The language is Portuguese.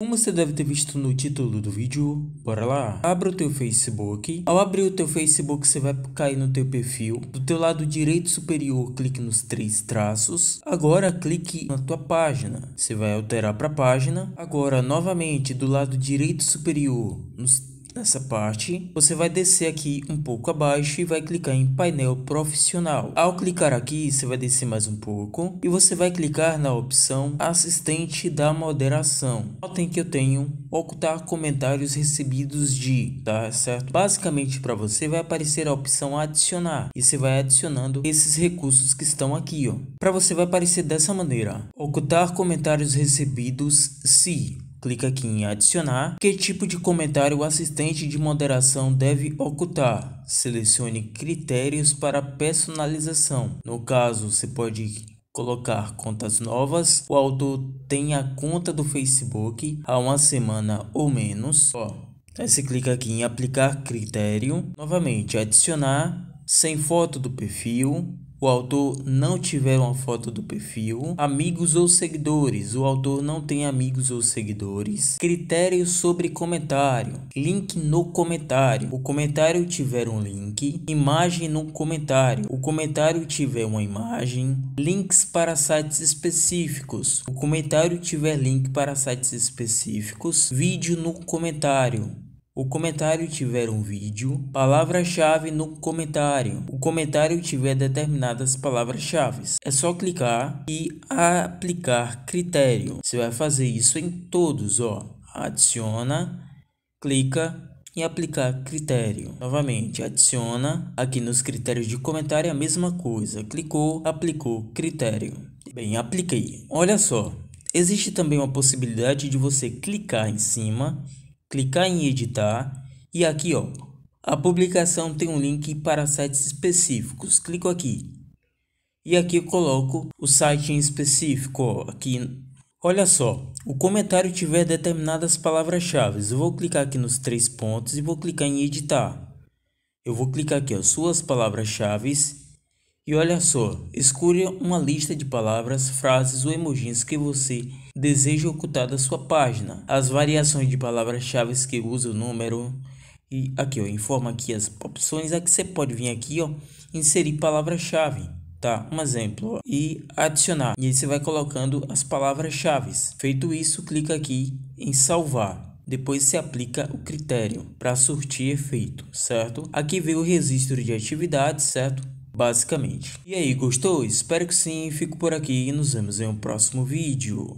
Como você deve ter visto no título do vídeo, bora lá. Abra o teu Facebook. Ao abrir o teu Facebook, você vai cair no teu perfil. Do teu lado direito superior, clique nos três traços. Agora clique na tua página. Você vai alterar para página. Agora novamente do lado direito superior, nos Nessa parte, você vai descer aqui um pouco abaixo e vai clicar em painel profissional. Ao clicar aqui, você vai descer mais um pouco e você vai clicar na opção assistente da moderação. Notem que eu tenho ocultar comentários recebidos de, tá certo? Basicamente para você vai aparecer a opção adicionar e você vai adicionando esses recursos que estão aqui, ó. Para você vai aparecer dessa maneira, ocultar comentários recebidos se Clica aqui em adicionar. Que tipo de comentário o assistente de moderação deve ocultar? Selecione critérios para personalização. No caso, você pode colocar contas novas. O autor tem a conta do Facebook há uma semana ou menos. Ó, aí você clica aqui em aplicar critério. Novamente, adicionar sem foto do perfil o autor não tiver uma foto do perfil, amigos ou seguidores, o autor não tem amigos ou seguidores, Critério sobre comentário, link no comentário, o comentário tiver um link, imagem no comentário, o comentário tiver uma imagem, links para sites específicos, o comentário tiver link para sites específicos, vídeo no comentário, o comentário tiver um vídeo. Palavra-chave no comentário. O comentário tiver determinadas palavras-chave. É só clicar e aplicar critério. Você vai fazer isso em todos, ó. Adiciona, clica e aplicar critério. Novamente, adiciona aqui nos critérios de comentário é a mesma coisa. Clicou, aplicou critério. Bem, apliquei. Olha só, existe também uma possibilidade de você clicar em cima clicar em editar e aqui ó, a publicação tem um link para sites específicos, clico aqui. E aqui eu coloco o site em específico, ó, aqui. Olha só, o comentário tiver determinadas palavras-chave, eu vou clicar aqui nos três pontos e vou clicar em editar. Eu vou clicar aqui ó, suas palavras-chave e olha só, escolha uma lista de palavras, frases ou emojis que você deseja ocultar da sua página. As variações de palavras-chave que usa o número e aqui ó, informa aqui as opções Aqui que você pode vir aqui ó, inserir palavra-chave, tá? Um exemplo ó, e adicionar. E aí você vai colocando as palavras-chave. Feito isso, clica aqui em salvar. Depois se aplica o critério para surtir efeito, certo? Aqui vem o registro de atividades, certo? Basicamente. E aí, gostou? Espero que sim. Fico por aqui e nos vemos em um próximo vídeo.